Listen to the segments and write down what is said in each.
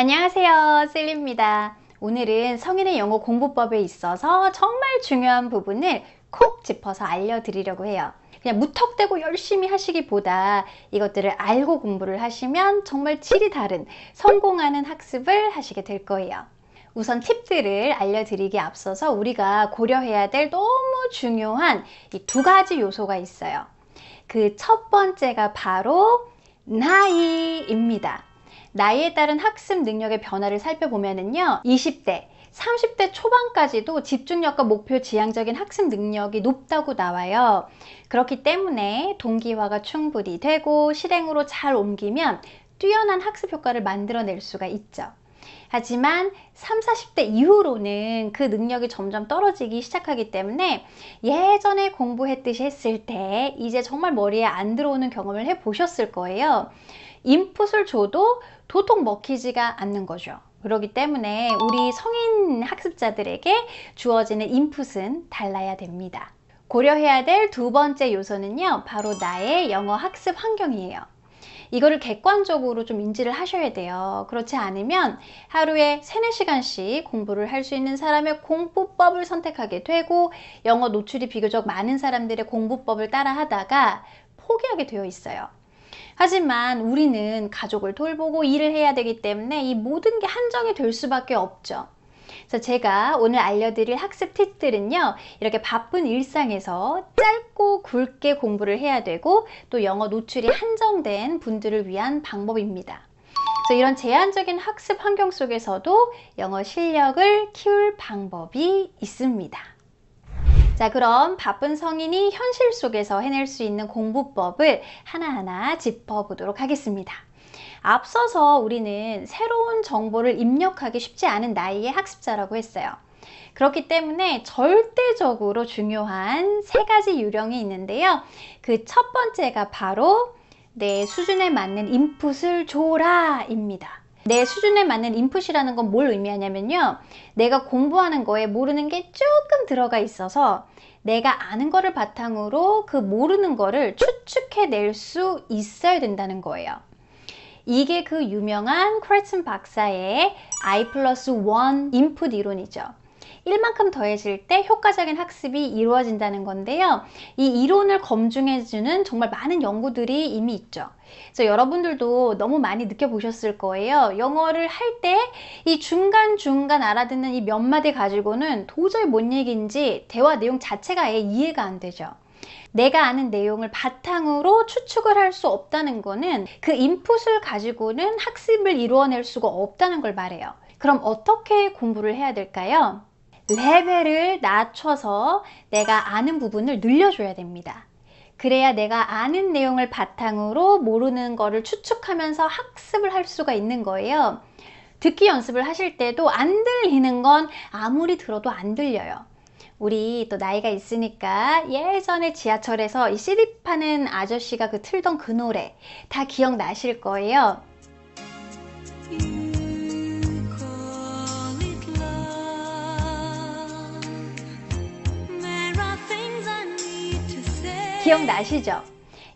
안녕하세요 셀리입니다 오늘은 성인의 영어 공부법에 있어서 정말 중요한 부분을 콕 짚어서 알려드리려고 해요 그냥 무턱대고 열심히 하시기보다 이것들을 알고 공부를 하시면 정말 질이 다른 성공하는 학습을 하시게 될 거예요 우선 팁들을 알려드리기 앞서서 우리가 고려해야 될 너무 중요한 이 두 가지 요소가 있어요 그 첫 번째가 바로 나이입니다 나이에 따른 학습 능력의 변화를 살펴보면은요 20대 30대 초반까지도 집중력과 목표 지향적인 학습 능력이 높다고 나와요. 그렇기 때문에 동기화가 충분히 되고 실행으로 잘 옮기면 뛰어난 학습 효과를 만들어낼 수가 있죠. 하지만 30, 40대 이후로는 그 능력이 점점 떨어지기 시작하기 때문에 예전에 공부했듯이 했을 때 이제 정말 머리에 안 들어오는 경험을 해보셨을 거예요. 인풋을 줘도 도통 먹히지가 않는 거죠. 그렇기 때문에 우리 성인 학습자들에게 주어지는 인풋은 달라야 됩니다. 고려해야 될 두 번째 요소는요. 바로 나의 영어 학습 환경이에요. 이거를 객관적으로 좀 인지를 하셔야 돼요. 그렇지 않으면 하루에 세네 시간씩 공부를 할 수 있는 사람의 공부법을 선택하게 되고 영어 노출이 비교적 많은 사람들의 공부법을 따라 하다가 포기하게 되어 있어요. 하지만 우리는 가족을 돌보고 일을 해야 되기 때문에 이 모든 게 한정이 될 수밖에 없죠. 그래서 제가 오늘 알려드릴 학습 팁들은요 이렇게 바쁜 일상에서 짧고 굵게 공부를 해야 되고 또 영어 노출이 한정된 분들을 위한 방법입니다 그래서 이런 제한적인 학습 환경 속에서도 영어 실력을 키울 방법이 있습니다 자 그럼 바쁜 성인이 현실 속에서 해낼 수 있는 공부법을 하나하나 짚어보도록 하겠습니다. 앞서서 우리는 새로운 정보를 입력하기 쉽지 않은 나이의 학습자라고 했어요. 그렇기 때문에 절대적으로 중요한 세 가지 유령이 있는데요. 그 첫 번째가 바로 내 수준에 맞는 인풋을 줘라 입니다. 내 수준에 맞는 인풋이라는 건 뭘 의미하냐면요. 내가 공부하는 거에 모르는 게 조금 들어가 있어서 내가 아는 거를 바탕으로 그 모르는 거를 추측해낼 수 있어야 된다는 거예요. 이게 그 유명한 크레튼 박사의 I 플러스 1 인풋 이론이죠. 1만큼 더해질 때 효과적인 학습이 이루어진다는 건데요. 이 이론을 검증해주는 정말 많은 연구들이 이미 있죠. 그래서 여러분들도 너무 많이 느껴보셨을 거예요. 영어를 할 때 이 중간중간 알아듣는 이 몇 마디 가지고는 도저히 뭔 얘기인지 대화 내용 자체가 아예 이해가 안 되죠. 내가 아는 내용을 바탕으로 추측을 할 수 없다는 거는 그 인풋을 가지고는 학습을 이루어낼 수가 없다는 걸 말해요. 그럼 어떻게 공부를 해야 될까요? 레벨을 낮춰서 내가 아는 부분을 늘려줘야 됩니다. 그래야 내가 아는 내용을 바탕으로 모르는 거를 추측하면서 학습을 할 수가 있는 거예요. 듣기 연습을 하실 때도 안 들리는 건 아무리 들어도 안 들려요. 우리 또 나이가 있으니까 예전에 지하철에서 이 CD 파는 아저씨가 그 틀던 그 노래 다 기억나실 거예요. 기억나시죠?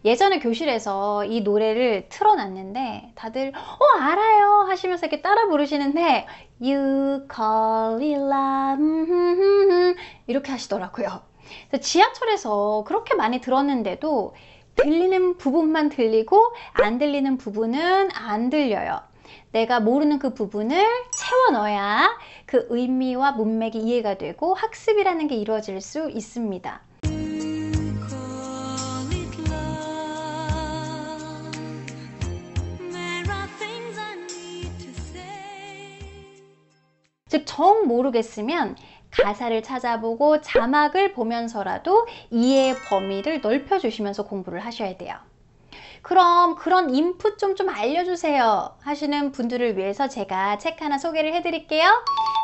예전에 교실에서 이 노래를 틀어놨는데 다들 어 알아요 하시면서 이렇게 따라 부르시는데 You call it love 이렇게 하시더라고요 지하철에서 그렇게 많이 들었는데도 들리는 부분만 들리고 안 들리는 부분은 안 들려요 내가 모르는 그 부분을 채워 넣어야 그 의미와 문맥이 이해가 되고 학습이라는 게 이루어질 수 있습니다 즉정 모르겠으면 가사를 찾아보고 자막을 보면서라도 이해 의 범위를 넓혀 주시면서 공부를 하셔야 돼요. 그럼 그런 인풋 좀 좀 알려주세요 하시는 분들을 위해서 제가 책 하나 소개를 해드릴게요.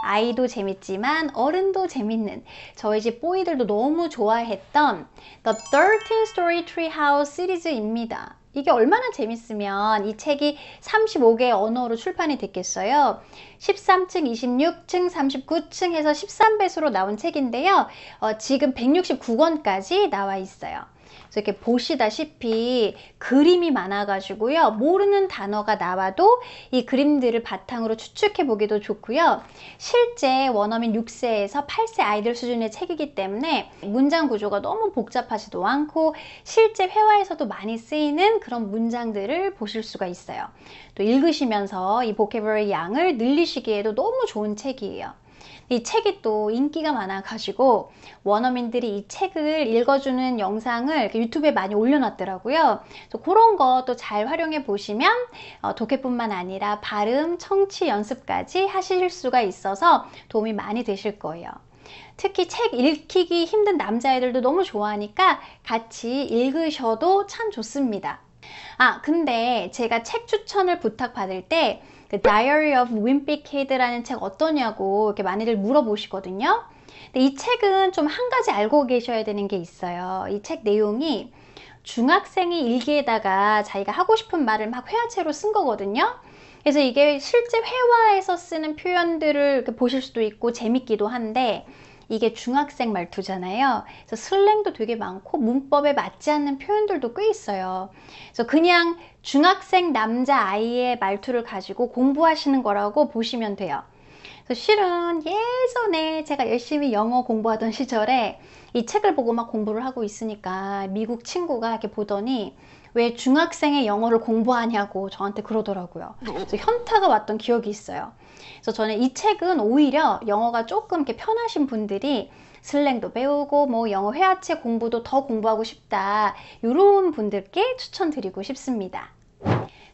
아이도 재밌지만 어른도 재밌는 저희 집 뽀이들도 너무 좋아했던 The 13 Story Treehouse 시리즈입니다. 이게 얼마나 재밌으면 이 책이 35개의 언어로 출판이 됐겠어요. 13층, 26층, 39층 해서 13배수로 나온 책인데요. 어, 지금 169권까지 나와 있어요. 이렇게 보시다시피 그림이 많아가지고요. 모르는 단어가 나와도 이 그림들을 바탕으로 추측해 보기도 좋고요. 실제 원어민 6세에서 8세 아이들 수준의 책이기 때문에 문장 구조가 너무 복잡하지도 않고 실제 회화에서도 많이 쓰이는 그런 문장들을 보실 수가 있어요. 또 읽으시면서 이보케러의 양을 늘리시기에도 너무 좋은 책이에요. 이 책이 또 인기가 많아가지고 원어민들이 이 책을 읽어주는 영상을 유튜브에 많이 올려놨더라고요. 그래서 그런 것도 잘 활용해 보시면 어, 독해뿐만 아니라 발음, 청취 연습까지 하실 수가 있어서 도움이 많이 되실 거예요. 특히 책 읽히기 힘든 남자애들도 너무 좋아하니까 같이 읽으셔도 참 좋습니다. 아 근데 제가 책 추천을 부탁받을 때그 Diary of Wimpy Kid라는 책 어떠냐고 이렇게 많이들 물어보시거든요. 근데 이 책은 좀 한 가지 알고 계셔야 되는 게 있어요. 이 책 내용이 중학생이 일기에다가 자기가 하고 싶은 말을 막 회화체로 쓴 거거든요. 그래서 이게 실제 회화에서 쓰는 표현들을 이렇게 보실 수도 있고 재밌기도 한데 이게 중학생 말투잖아요. 그래서 슬랭도 되게 많고 문법에 맞지 않는 표현들도 꽤 있어요. 그래서 그냥 중학생 남자 아이의 말투를 가지고 공부하시는 거라고 보시면 돼요. 그래서 실은 예전에 제가 열심히 영어 공부하던 시절에 이 책을 보고 막 공부를 하고 있으니까 미국 친구가 이렇게 보더니 왜 중학생의 영어를 공부하냐고 저한테 그러더라고요. 그래서 현타가 왔던 기억이 있어요. 그래서 저는 이 책은 오히려 영어가 조금 이렇게 편하신 분들이 슬랭도 배우고 뭐 영어 회화체 공부도 더 공부하고 싶다 이런 분들께 추천드리고 싶습니다.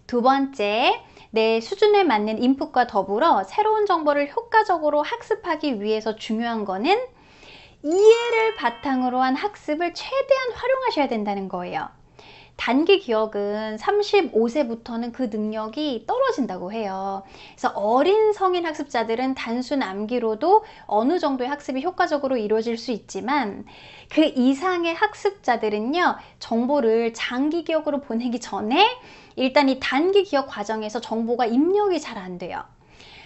두 번째, 내 수준에 맞는 인풋과 더불어 새로운 정보를 효과적으로 학습하기 위해서 중요한 거는 이해를 바탕으로 한 학습을 최대한 활용하셔야 된다는 거예요. 단기 기억은 35세부터는 그 능력이 떨어진다고 해요. 그래서 어린 성인 학습자들은 단순 암기로도 어느 정도의 학습이 효과적으로 이루어질 수 있지만 그 이상의 학습자들은요, 정보를 장기 기억으로 보내기 전에 일단 이 단기 기억 과정에서 정보가 입력이 잘 안 돼요.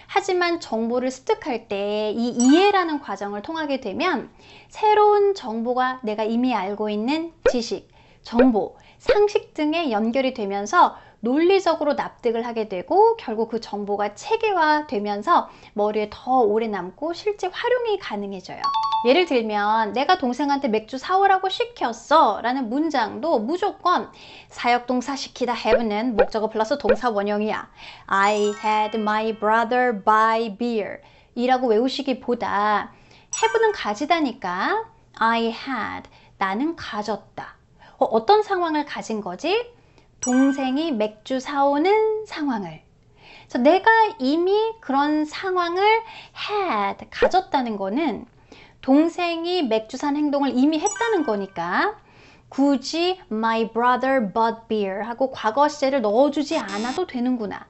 하지만 정보를 습득할 때 이 이해라는 과정을 통하게 되면 새로운 정보가 내가 이미 알고 있는 지식, 정보, 상식 등에 연결이 되면서 논리적으로 납득을 하게 되고 결국 그 정보가 체계화되면서 머리에 더 오래 남고 실제 활용이 가능해져요. 예를 들면 내가 동생한테 맥주 사오라고 시켰어 라는 문장도 무조건 사역동사 시키다 have는 목적어 플러스 동사 원형이야. I had my brother buy beer 이라고 외우시기보다 have는 가지다니까 I had 나는 가졌다. 어, 떤 상황을 가진 거지? 동생이 맥주 사오는 상황을 그래서 내가 이미 그런 상황을 had 가졌다는 거는 동생이 맥주 산 행동을 이미 했다는 거니까 굳이 my brother bought beer 하고 과거 시제를 넣어주지 않아도 되는구나.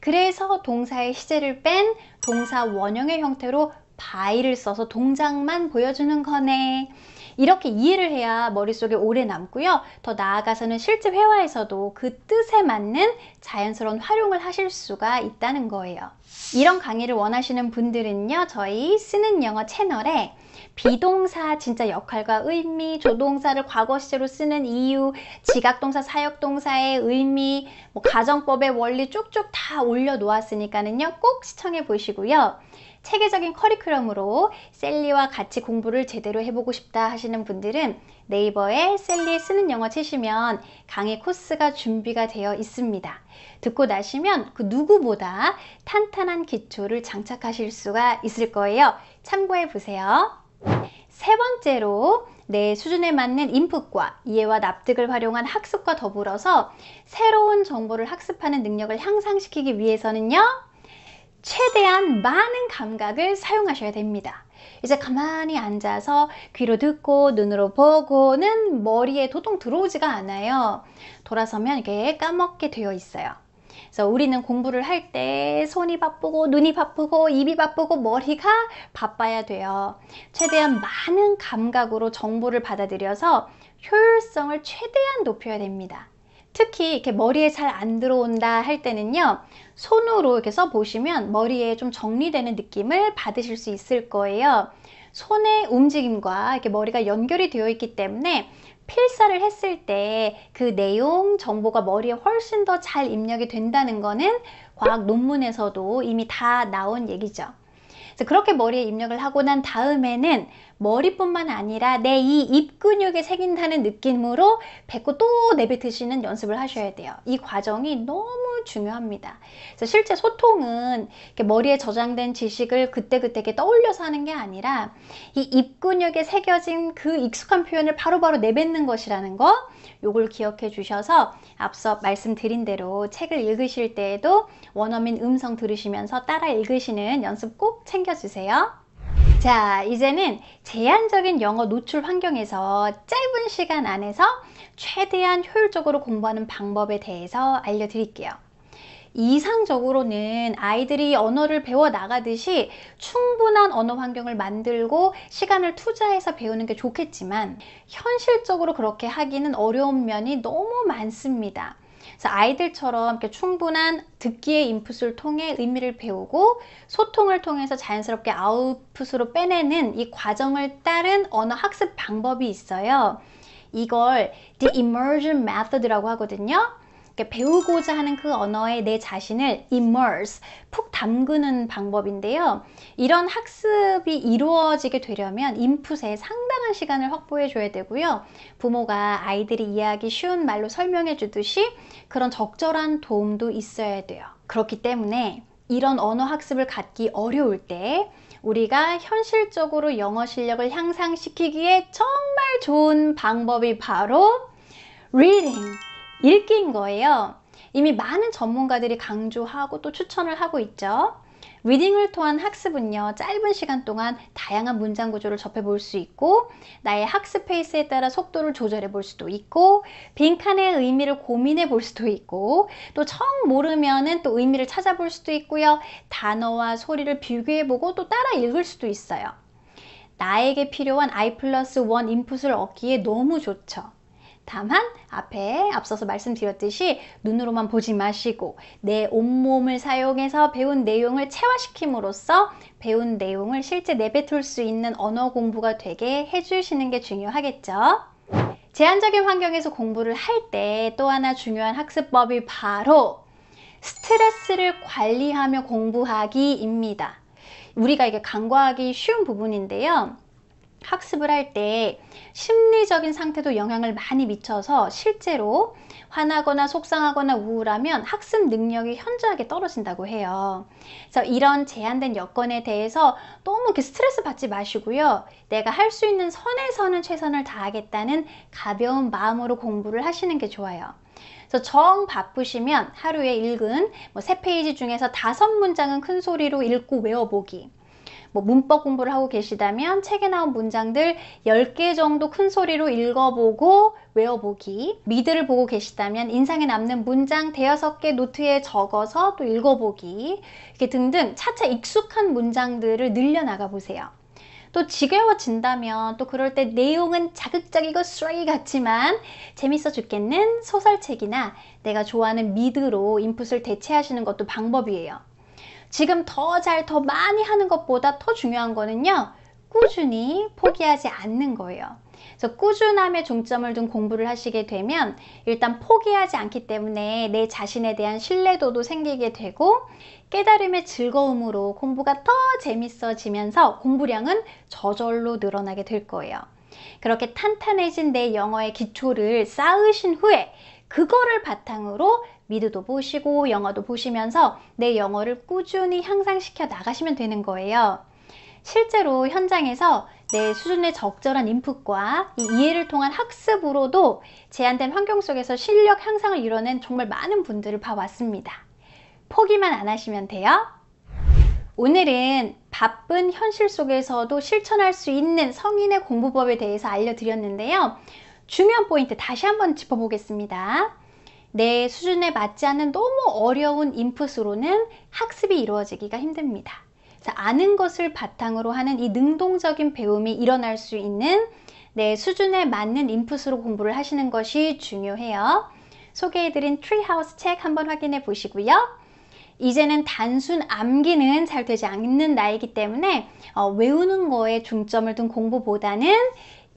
그래서 동사의 시제를 뺀 동사 원형의 형태로 by를 써서 동작만 보여주는 거네. 이렇게 이해를 해야 머릿속에 오래 남고요. 더 나아가서는 실제 회화에서도 그 뜻에 맞는 자연스러운 활용을 하실 수가 있다는 거예요. 이런 강의를 원하시는 분들은요. 저희 쓰는 영어 채널에 비동사 진짜 역할과 의미, 조동사를 과거 시제로 쓰는 이유, 지각동사, 사역동사의 의미, 뭐 가정법의 원리 쭉쭉 다 올려놓았으니까는요. 꼭 시청해 보시고요. 체계적인 커리큘럼으로 셀리와 같이 공부를 제대로 해보고 싶다 하시는 분들은 네이버에 셀리 쓰는 영어 치시면 강의 코스가 준비가 되어 있습니다. 듣고 나시면 그 누구보다 탄탄한 기초를 장착하실 수가 있을 거예요. 참고해 보세요. 세 번째로 내 수준에 맞는 인풋과 이해와 납득을 활용한 학습과 더불어서 새로운 정보를 학습하는 능력을 향상시키기 위해서는요. 최대한 많은 감각을 사용하셔야 됩니다. 이제 가만히 앉아서 귀로 듣고 눈으로 보고는 머리에 도통 들어오지가 않아요. 돌아서면 이게 까먹게 되어 있어요. 그래서 우리는 공부를 할 때 손이 바쁘고 눈이 바쁘고 입이 바쁘고 머리가 바빠야 돼요. 최대한 많은 감각으로 정보를 받아들여서 효율성을 최대한 높여야 됩니다. 특히 이렇게 머리에 잘 안 들어온다 할 때는요 손으로 이렇게 써 보시면 머리에 좀 정리되는 느낌을 받으실 수 있을 거예요 손의 움직임과 이렇게 머리가 연결이 되어 있기 때문에 필사를 했을 때 그 내용 정보가 머리에 훨씬 더 잘 입력이 된다는 거는 과학 논문에서도 이미 다 나온 얘기죠 그렇게 머리에 입력을 하고 난 다음에는 머리뿐만 아니라 내 이 입근육에새긴다는 느낌으로 배꼽 또 내뱉으시는 연습을 하셔야 돼요. 이 과정이 너무 중요합니다. 그래서 실제 소통은 머리에 저장된 지식을 그때그때 떠올려서 하는 게 아니라 이 입 근육에 새겨진 그 익숙한 표현을 바로바로 내뱉는 것이라는 거 요걸 기억해 주셔서 앞서 말씀드린 대로 책을 읽으실 때에도 원어민 음성 들으시면서 따라 읽으시는 연습 꼭 챙겨주세요. 자 이제는 제한적인 영어 노출 환경에서 짧은 시간 안에서 최대한 효율적으로 공부하는 방법에 대해서 알려드릴게요 이상적으로는 아이들이 언어를 배워 나가듯이 충분한 언어 환경을 만들고 시간을 투자해서 배우는 게 좋겠지만 현실적으로 그렇게 하기는 어려운 면이 너무 많습니다 그래서 아이들처럼 이렇게 충분한 듣기의 인풋을 통해 의미를 배우고 소통을 통해서 자연스럽게 아웃풋으로 빼내는 이 과정을 따른 언어 학습 방법이 있어요. 이걸 The Immersion Method라고 하거든요. 배우고자 하는 그 언어에 내 자신을 immerse, 푹 담그는 방법인데요. 이런 학습이 이루어지게 되려면 인풋에 상당한 시간을 확보해 줘야 되고요. 부모가 아이들이 이해하기 쉬운 말로 설명해 주듯이 그런 적절한 도움도 있어야 돼요. 그렇기 때문에 이런 언어 학습을 갖기 어려울 때 우리가 현실적으로 영어 실력을 향상시키기에 정말 좋은 방법이 바로 reading 읽기인 거예요. 이미 많은 전문가들이 강조하고 또 추천을 하고 있죠. 리딩을 통한 학습은요 짧은 시간 동안 다양한 문장 구조를 접해 볼 수 있고 나의 학습 페이스에 따라 속도를 조절해 볼 수도 있고 빈칸의 의미를 고민해 볼 수도 있고 또 처음 모르면은 또 의미를 찾아볼 수도 있고요 단어와 소리를 비교해 보고 또 따라 읽을 수도 있어요 나에게 필요한 I 플러스 1 인풋을 얻기에 너무 좋죠 다만 앞에 앞서서 말씀드렸듯이 눈으로만 보지 마시고 내 온몸을 사용해서 배운 내용을 체화시킴으로써 배운 내용을 실제 내뱉을 수 있는 언어 공부가 되게 해주시는 게 중요하겠죠. 제한적인 환경에서 공부를 할 때 또 하나 중요한 학습법이 바로 스트레스를 관리하며 공부하기입니다. 우리가 이게 간과하기 쉬운 부분인데요. 학습을 할 때 심리적인 상태도 영향을 많이 미쳐서 실제로 화나거나 속상하거나 우울하면 학습 능력이 현저하게 떨어진다고 해요. 그래서 이런 제한된 여건에 대해서 너무 스트레스 받지 마시고요. 내가 할 수 있는 선에서는 최선을 다하겠다는 가벼운 마음으로 공부를 하시는 게 좋아요. 그래서 정 바쁘시면 하루에 읽은 뭐 3페이지 중에서 5문장은 큰 소리로 읽고 외워보기 뭐 문법 공부를 하고 계시다면 책에 나온 문장들 10개 정도 큰 소리로 읽어보고 외워보기 미드를 보고 계시다면 인상에 남는 문장 대여섯 개 노트에 적어서 또 읽어보기 이렇게 등등 차차 익숙한 문장들을 늘려나가 보세요 또 지겨워진다면 또 그럴 때 내용은 자극적이고 쓰레기 같지만 재밌어 죽겠는 소설책이나 내가 좋아하는 미드로 인풋을 대체하시는 것도 방법이에요 지금 더 잘, 더 많이 하는 것보다 더 중요한 거는요. 꾸준히 포기하지 않는 거예요. 그래서 꾸준함에 중점을 둔 공부를 하시게 되면 일단 포기하지 않기 때문에 내 자신에 대한 신뢰도도 생기게 되고 깨달음의 즐거움으로 공부가 더 재밌어지면서 공부량은 저절로 늘어나게 될 거예요. 그렇게 탄탄해진 내 영어의 기초를 쌓으신 후에 그거를 바탕으로 미드도 보시고 영어도 보시면서 내 영어를 꾸준히 향상시켜 나가시면 되는 거예요. 실제로 현장에서 내수준의 적절한 인풋과 이해를 통한 학습으로도 제한된 환경 속에서 실력 향상을 이뤄낸 정말 많은 분들을 봐왔습니다. 포기만 안 하시면 돼요. 오늘은 바쁜 현실 속에서도 실천할 수 있는 성인의 공부법에 대해서 알려드렸는데요. 중요한 포인트 다시 한번 짚어보겠습니다. 내 수준에 맞지 않는 너무 어려운 인풋으로는 학습이 이루어지기가 힘듭니다. 자, 아는 것을 바탕으로 하는 이 능동적인 배움이 일어날 수 있는 내 수준에 맞는 인풋으로 공부를 하시는 것이 중요해요. 소개해드린 트리하우스 책 한번 확인해 보시고요. 이제는 단순 암기는 잘 되지 않는 나이기 때문에 어, 외우는 거에 중점을 둔 공부보다는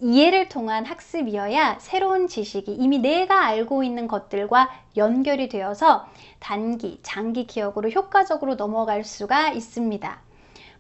이해를 통한 학습이어야 새로운 지식이 이미 내가 알고 있는 것들과 연결이 되어서 단기, 장기 기억으로 효과적으로 넘어갈 수가 있습니다.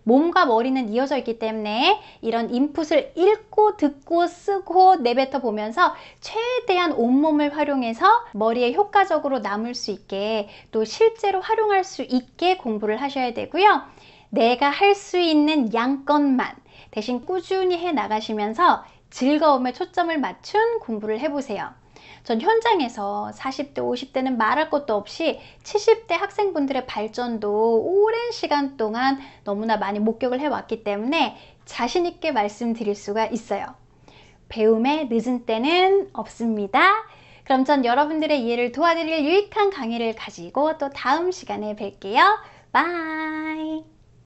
몸과 머리는 이어져 있기 때문에 이런 인풋을 읽고 듣고 쓰고 내뱉어 보면서 최대한 온몸을 활용해서 머리에 효과적으로 남을 수 있게 또 실제로 활용할 수 있게 공부를 하셔야 되고요. 내가 할 수 있는 양건만 대신 꾸준히 해 나가시면서 즐거움에 초점을 맞춘 공부를 해보세요. 전 현장에서 40대, 50대는 말할 것도 없이 70대 학생분들의 발전도 오랜 시간 동안 너무나 많이 목격을 해왔기 때문에 자신있게 말씀드릴 수가 있어요. 배움에 늦은 때는 없습니다. 그럼 전 여러분들의 이해를 도와드릴 유익한 강의를 가지고 또 다음 시간에 뵐게요. 바이!